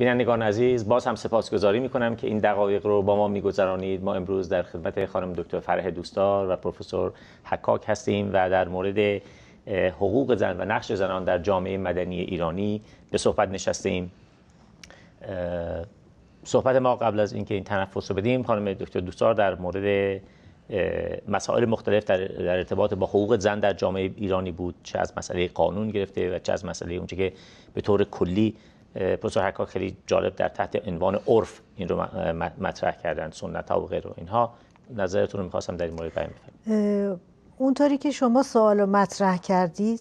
بینندگان عزیز باز هم سپاسگزاری میکنم که این دقایق رو با ما میگذرانید ما امروز در خدمت خانم دکتر فرح دوستار و پروفسور حکاک هستیم و در مورد حقوق زن و نقش زنان در جامعه مدنی ایرانی به صحبت نشستیم صحبت ما قبل از اینکه این تنفس رو بدیم خانم دکتر دوستار در مورد مسائل مختلف در, در ارتباط با حقوق زن در جامعه ایرانی بود چه از مسئله قانون گرفته و چه از مسئله اونچه که به طور کلی بزرگ ها خیلی جالب در تحت عنوان عرف این رو مطرح کردن سنت ها و اینها نظرتون رو میخواستم در این مورد بیان بفرمایید اونطوری که شما سوال رو مطرح کردید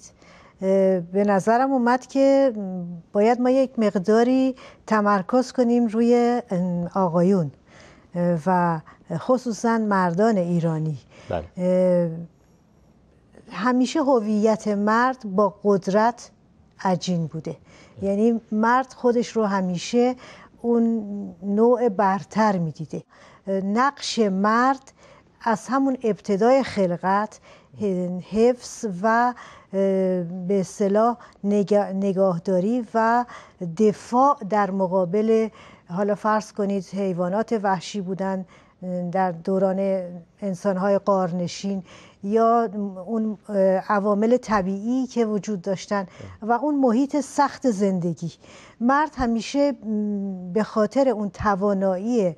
به نظرم اومد که باید ما یک مقداری تمرکز کنیم روی آقایون و خصوصا مردان ایرانی بله. همیشه هویت مرد با قدرت عجین بوده یعنی مرد خودش رو همیشه اون نوع برتر میدیده نقش مرد از همون ابتدای خلقت حفظ و به صلاح نگاهداری و دفاع در مقابل حالا فرض کنید حیوانات وحشی بودن در دوران انسانهای قارنشین یا اون عوامل طبیعی که وجود داشتن و اون محیط سخت زندگی مرد همیشه به خاطر اون توانایی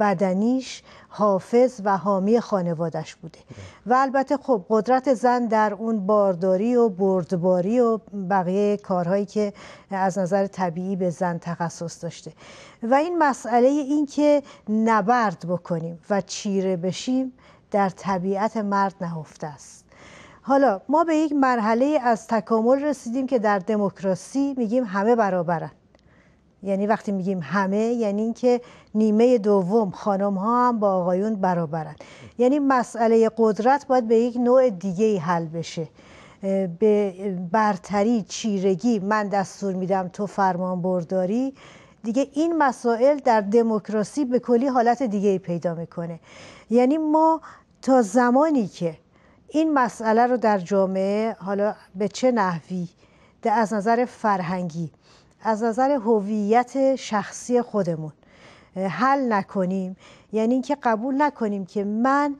بدنیش حافظ و حامی خانوادش بوده و البته خب قدرت زن در اون بارداری و بردباری و بقیه کارهایی که از نظر طبیعی به زن تخصص داشته و این مسئله این که نبرد بکنیم و چیره بشیم در طبیعت مرد نهفته است حالا ما به یک مرحله از تکامل رسیدیم که در دموکراسی میگیم همه برابرند یعنی وقتی میگیم همه یعنی اینکه نیمه دوم خانم ها هم با آقایون برابرند یعنی مسئله قدرت باید به یک نوع دیگه حل بشه به برتری چیرگی من دستور میدم تو فرمان برداری دیگه این مسائل در دموکراسی به کلی حالت دیگه ای پیدا میکنه یعنی ما تا زمانی که این مسئله رو در جامعه حالا به چه نحوی از نظر فرهنگی از نظر هویت شخصی خودمون حل نکنیم یعنی اینکه قبول نکنیم که من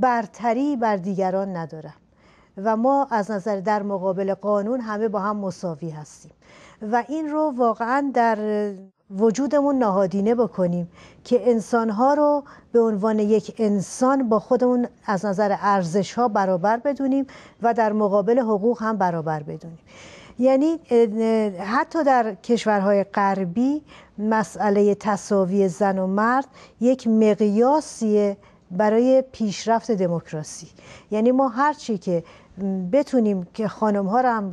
برتری بر دیگران ندارم و ما از نظر در مقابل قانون همه با هم مساوی هستیم و این رو واقعا در وجودمون نهادینه بکنیم که انسانها رو به عنوان یک انسان با خودمون از نظر ارزش ها برابر بدونیم و در مقابل حقوق هم برابر بدونیم یعنی حتی در کشورهای غربی مسئله تصاوی زن و مرد یک مقیاسیه برای پیشرفت دموکراسی یعنی ما هرچی که بتونیم که خانم ها رو هم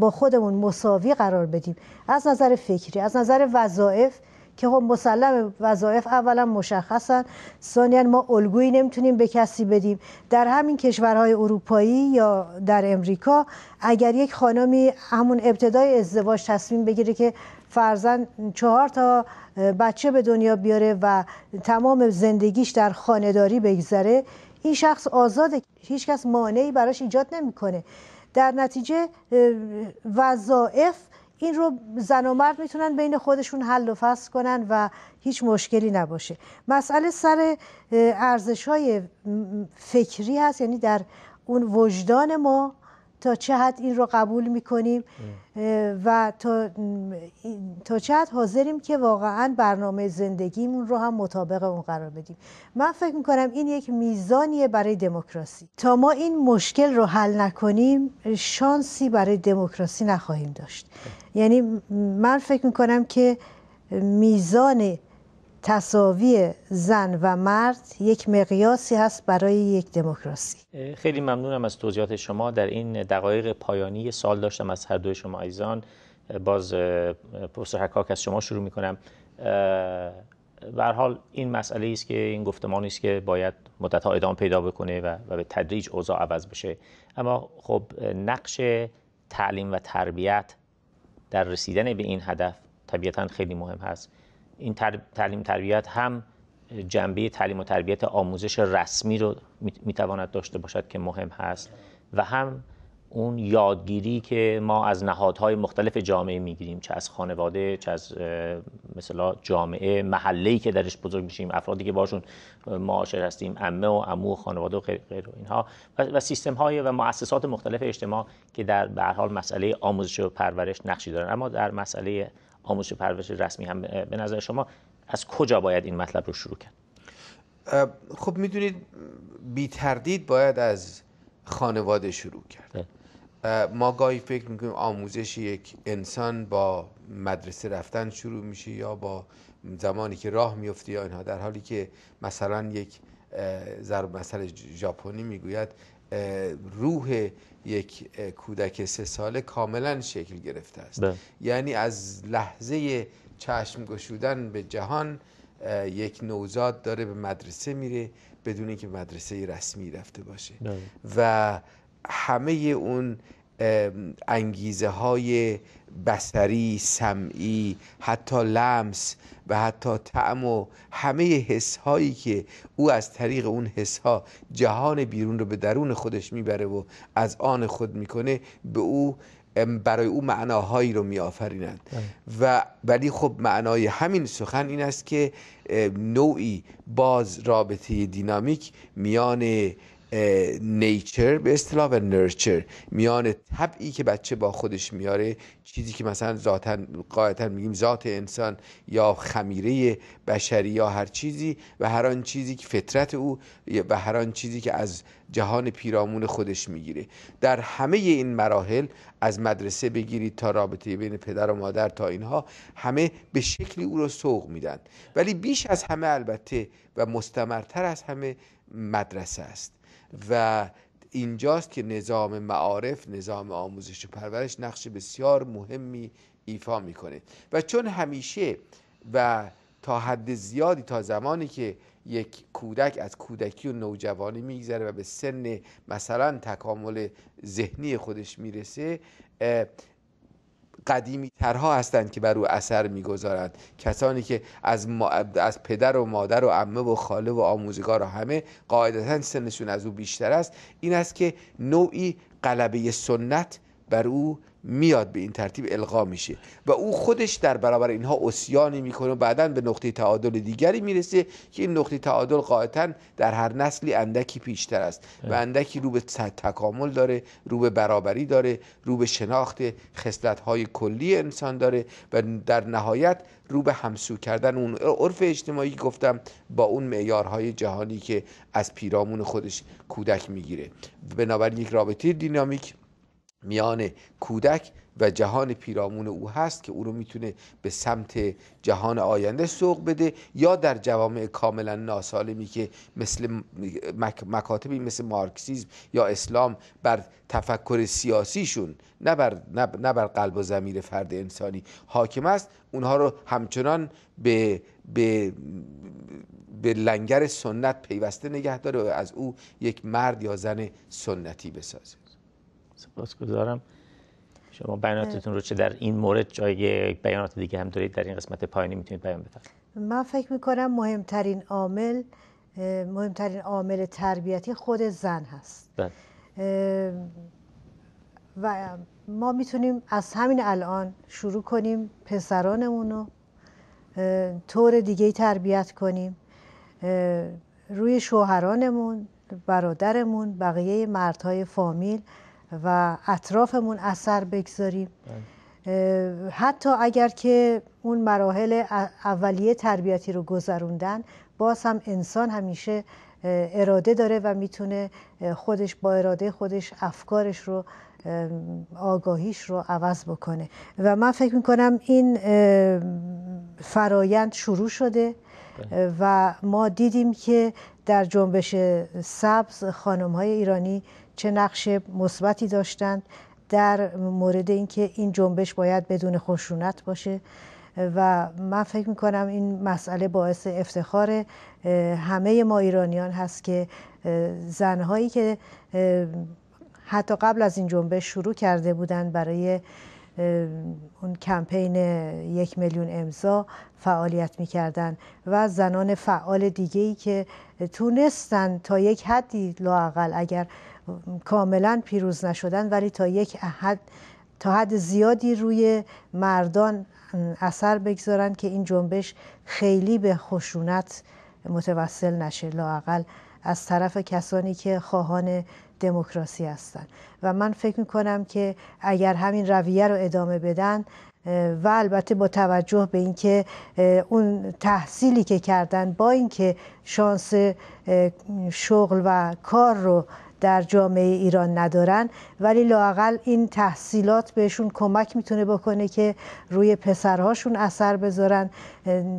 با خودمون مساوی قرار بدیم از نظر فکری از نظر وظایف که خب مسلم وظایف اولا مشخصن ثانیا ما الگویی نمیتونیم به کسی بدیم در همین کشورهای اروپایی یا در امریکا اگر یک خانمی همون ابتدای ازدواج تصمیم بگیره که فرزن چهار تا بچه به دنیا بیاره و تمام زندگیش در خانداری بگذره این شخص آزاده هیچکس مانعی براش ایجاد نمیکنه در نتیجه وظائف این رو زن و مرد میتونن بین خودشون حل و فصل کنن و هیچ مشکلی نباشه مسئله سر ارزش های فکری هست یعنی در اون وجدان ما تا چه حد این رو قبول میکنیم و تا, تا چه حد حاضریم که واقعا برنامه زندگیمون رو هم مطابق اون قرار بدیم من فکر کنم این یک میزانیه برای دموکراسی تا ما این مشکل رو حل نکنیم شانسی برای دموکراسی نخواهیم داشت یعنی من فکر کنم که میزان تصاوی زن و مرد یک مقیاسی هست برای یک دموکراسی خیلی ممنونم از توضیحات شما در این دقایق پایانی سال داشتم از هر دوی شما ایزان باز پروفسور حکاک از شما شروع میکنم به حال این مسئله است که این گفتمان است که باید مدت ها پیدا بکنه و, به تدریج اوضاع عوض بشه اما خب نقش تعلیم و تربیت در رسیدن به این هدف طبیعتا خیلی مهم هست این تعلیم تربیت هم جنبه تعلیم و تربیت آموزش رسمی رو میتواند داشته باشد که مهم هست و هم اون یادگیری که ما از نهادهای مختلف جامعه میگیریم چه از خانواده چه از مثلا جامعه ای که درش بزرگ میشیم افرادی که باشون معاشر هستیم عمه و عمو و خانواده و غیر, و اینها و, سیستم های و مؤسسات مختلف اجتماع که در به حال مسئله آموزش و پرورش نقشی دارن اما در مسئله آموزش رسمی هم به نظر شما از کجا باید این مطلب رو شروع کرد خب میدونید بی تردید باید از خانواده شروع کرد ما گاهی فکر میکنیم آموزش یک انسان با مدرسه رفتن شروع میشه یا با زمانی که راه میفته یا اینها در حالی که مثلا یک ضرب مثل ژاپنی میگوید روح یک کودک سه ساله کاملا شکل گرفته است بله. یعنی از لحظه چشم گشودن به جهان یک نوزاد داره به مدرسه میره بدون اینکه مدرسه رسمی رفته باشه بله. و همه اون انگیزه های بسری، سمعی، حتی لمس و حتی طعم و همه حس هایی که او از طریق اون حس ها جهان بیرون رو به درون خودش میبره و از آن خود میکنه به او برای او معناهایی رو میآفرینند بله. و ولی خب معنای همین سخن این است که نوعی باز رابطه دینامیک میان نیچر به اصطلاح و نرچر میان طبعی که بچه با خودش میاره چیزی که مثلا ذاتا قاعدتا میگیم ذات انسان یا خمیره بشری یا هر چیزی و هر چیزی که فطرت او و هر چیزی که از جهان پیرامون خودش میگیره در همه این مراحل از مدرسه بگیرید تا رابطه بین پدر و مادر تا اینها همه به شکلی او رو سوق میدن ولی بیش از همه البته و مستمرتر از همه مدرسه است و اینجاست که نظام معارف نظام آموزش و پرورش نقش بسیار مهمی ایفا میکنه و چون همیشه و تا حد زیادی تا زمانی که یک کودک از کودکی و نوجوانی میگذره و به سن مثلا تکامل ذهنی خودش میرسه قدیمی ترها هستند که بر او اثر میگذارند کسانی که از, از پدر و مادر و عمه و خاله و آموزگار و همه قاعدتا سنشون از او بیشتر است این است که نوعی قلبه سنت بر او میاد به این ترتیب القا میشه و او خودش در برابر اینها اسیانی میکنه و بعدا به نقطه تعادل دیگری میرسه که این نقطه تعادل قاعدتا در هر نسلی اندکی پیشتر است و اندکی رو به تکامل داره رو به برابری داره رو به شناخت خصلت های کلی انسان داره و در نهایت رو به همسو کردن اون عرف اجتماعی گفتم با اون معیارهای جهانی که از پیرامون خودش کودک میگیره بنابراین یک رابطه دینامیک میان کودک و جهان پیرامون او هست که او رو میتونه به سمت جهان آینده سوق بده یا در جوامع کاملا ناسالمی که مثل مکاتبی مثل مارکسیزم یا اسلام بر تفکر سیاسیشون نه بر, نه قلب و زمیر فرد انسانی حاکم است اونها رو همچنان به, به به لنگر سنت پیوسته نگه داره و از او یک مرد یا زن سنتی بسازه سپاسگزارم شما بیاناتتون رو چه در این مورد جای بیانات دیگه هم دارید در این قسمت پایانی میتونید بیان بفرمایید من فکر میکنم مهمترین عامل مهمترین عامل تربیتی خود زن هست بله. و ما میتونیم از همین الان شروع کنیم پسرانمون رو طور دیگه تربیت کنیم روی شوهرانمون برادرمون بقیه مردهای فامیل و اطرافمون اثر بگذاریم بله. حتی اگر که اون مراحل اولیه تربیتی رو گذروندن باز هم انسان همیشه اراده داره و میتونه خودش با اراده خودش افکارش رو آگاهیش رو عوض بکنه و من فکر میکنم این فرایند شروع شده بله. و ما دیدیم که در جنبش سبز خانم های ایرانی چه نقش مثبتی داشتند در مورد اینکه این جنبش باید بدون خشونت باشه و من فکر میکنم این مسئله باعث افتخار همه ما ایرانیان هست که زنهایی که حتی قبل از این جنبش شروع کرده بودند برای اون کمپین یک میلیون امضا فعالیت میکردن و زنان فعال دیگه که تونستن تا یک حدی لاقل اگر کاملا پیروز نشدن ولی تا یک حد تا حد زیادی روی مردان اثر بگذارن که این جنبش خیلی به خشونت متوسل نشه لاقل از طرف کسانی که خواهان دموکراسی هستند و من فکر میکنم که اگر همین رویه رو ادامه بدن و البته با توجه به اینکه اون تحصیلی که کردن با اینکه شانس شغل و کار رو در جامعه ایران ندارن ولی لاقل این تحصیلات بهشون کمک میتونه بکنه که روی پسرهاشون اثر بذارن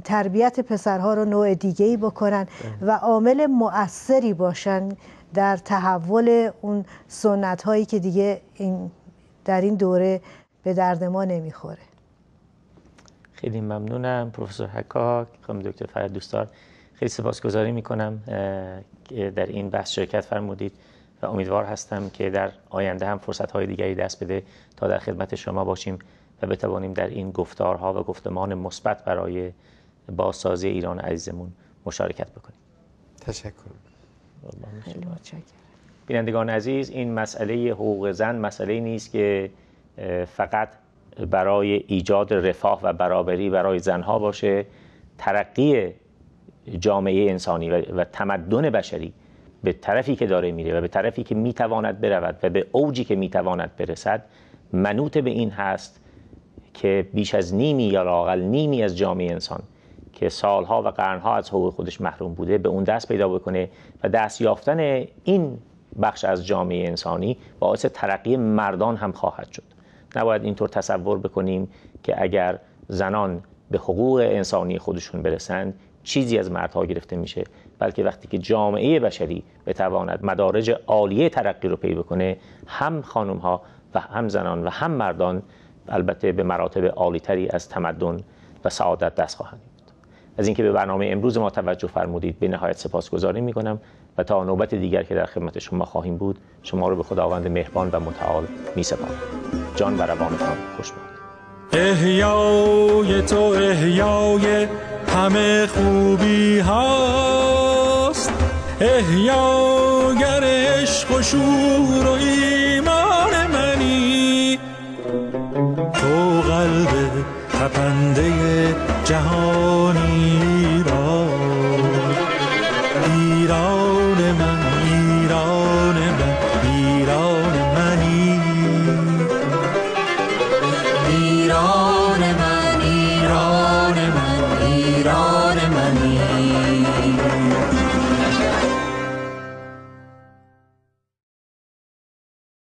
تربیت پسرها رو نوع دیگه ای بکنن بله. و عامل مؤثری باشن در تحول اون سنت هایی که دیگه این در این دوره به درد ما نمیخوره خیلی ممنونم پروفسور حکاک خانم دکتر فرد دوستار خیلی سپاسگزاری میکنم در این بحث شرکت فرمودید و امیدوار هستم که در آینده هم فرصت های دیگری دست بده تا در خدمت شما باشیم و بتوانیم در این گفتارها و گفتمان مثبت برای بازسازی ایران عزیزمون مشارکت بکنیم تشکر خیلی بینندگان عزیز این مسئله حقوق زن مسئله نیست که فقط برای ایجاد رفاه و برابری برای زنها باشه ترقی جامعه انسانی و تمدن بشری به طرفی که داره میره و به طرفی که میتواند برود و به اوجی که میتواند برسد منوط به این هست که بیش از نیمی یا لاقل نیمی از جامعه انسان که سالها و قرنها از حقوق خودش محروم بوده به اون دست پیدا بکنه و دست یافتن این بخش از جامعه انسانی باعث ترقی مردان هم خواهد شد نباید اینطور تصور بکنیم که اگر زنان به حقوق انسانی خودشون برسند چیزی از مردها گرفته میشه بلکه وقتی که جامعه بشری بتواند مدارج عالیه ترقی رو پی بکنه هم خانم ها و هم زنان و هم مردان البته به مراتب تری از تمدن و سعادت دست خواهند بود از اینکه به برنامه امروز ما توجه فرمودید به نهایت سپاسگزاری می کنم و تا نوبت دیگر که در خدمت شما خواهیم بود شما رو به خداوند مهربان و متعال می سپارم جان و روانتان خوش باد احیای تو احیای همه خوبی ها احیاگر عشق و شور و ایمان منی تو قلب تپنده جهان